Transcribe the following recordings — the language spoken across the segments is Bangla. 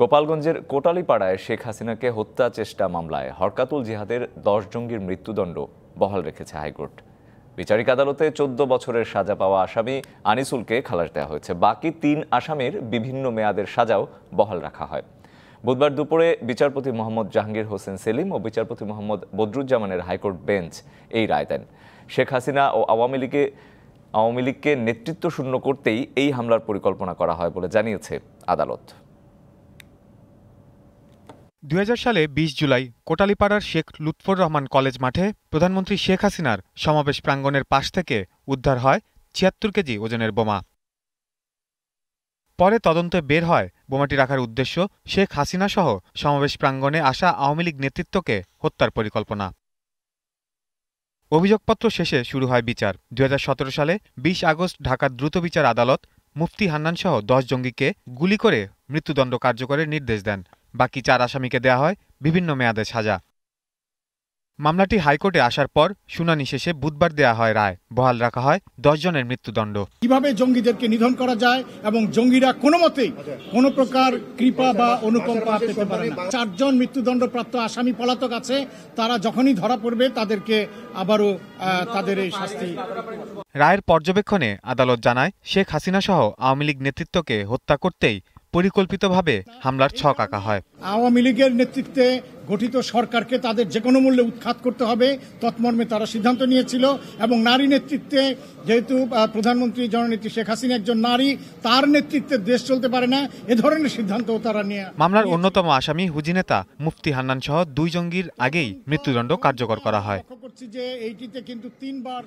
গোপালগঞ্জের কোটালিপাড়ায় শেখ হাসিনাকে হত্যা চেষ্টা মামলায় হরকাতুল জিহাদের দশ জঙ্গির মৃত্যুদণ্ড বহাল রেখেছে হাইকোর্ট বিচারিক আদালতে চোদ্দ বছরের সাজা পাওয়া আসামি আনিসুলকে খালাস দেওয়া হয়েছে বাকি তিন আসামির বিভিন্ন মেয়াদের সাজাও বহাল রাখা হয় বুধবার দুপুরে বিচারপতি মোহাম্মদ জাহাঙ্গীর হোসেন সেলিম ও বিচারপতি মোহাম্মদ বদরুজ্জামানের হাইকোর্ট বেঞ্চ এই রায় দেন শেখ হাসিনা ও আওয়ামী লীগে আওয়ামী লীগকে নেতৃত্ব শূন্য করতেই এই হামলার পরিকল্পনা করা হয় বলে জানিয়েছে আদালত দুহাজার সালে ২০ জুলাই কোটালীপাড়ার শেখ লুৎফর রহমান কলেজ মাঠে প্রধানমন্ত্রী শেখ হাসিনার সমাবেশ প্রাঙ্গণের পাশ থেকে উদ্ধার হয় ছিয়াত্তর কেজি ওজনের বোমা পরে তদন্তে বের হয় বোমাটি রাখার উদ্দেশ্য শেখ হাসিনা সহ সমাবেশ প্রাঙ্গণে আসা আওয়ামী লীগ নেতৃত্বকে হত্যার পরিকল্পনা অভিযোগপত্র শেষে শুরু হয় বিচার দুই সালে ২০ আগস্ট ঢাকার দ্রুত বিচার আদালত মুফতি হান্নানসহ দশ জঙ্গিকে গুলি করে মৃত্যুদণ্ড কার্যকরের নির্দেশ দেন বাকি চার আসামিকে দেয়া হয় বিভিন্ন মেয়াদে সাজা মামলাটি হাইকোর্টে আসার পর শুনানি শেষে বুধবার দেয়া হয় রায় বহাল রাখা হয় দশ জনের মৃত্যুদণ্ড কিভাবে জঙ্গিদেরকে নিধন করা যায় এবং জঙ্গিরা কোনো মতেই কোনো প্রকার কৃপা বা অনুকম্পা পেতে পারে না চারজন মৃত্যুদণ্ডপ্রাপ্ত আসামি পলাতক আছে তারা যখনই ধরা পড়বে তাদেরকে আবারও তাদের এই শাস্তি রায়ের পর্যবেক্ষণে আদালত জানায় শেখ হাসিনা সহ আওয়ামী লীগ নেতৃত্বকে হত্যা করতেই পরিকল্পিতভাবে হামলার ছক আঁকা হয় আওয়ামী লীগের নেতৃত্বে গঠিত সরকারকে তাদের যে কোনো মূল্যে উৎখাত করতে হবে তৎমর্মে তারা সিদ্ধান্ত নিয়েছিল এবং নারী নেতৃত্বে যেহেতু প্রধানমন্ত্রী জননেত্রী শেখ হাসিনা একজন নারী তার নেতৃত্বে দেশ চলতে পারে না এ ধরনের সিদ্ধান্ত তারা নিয়ে মামলার অন্যতম আসামি হুজিনেতা মুফতি হান্নান সহ দুই জঙ্গির আগেই মৃত্যুদণ্ড কার্যকর করা হয় যে এইটিতে কিন্তু তিনবার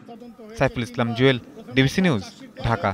সাইফুল ইসলাম জুয়েল ডিবিসি নিউজ ঢাকা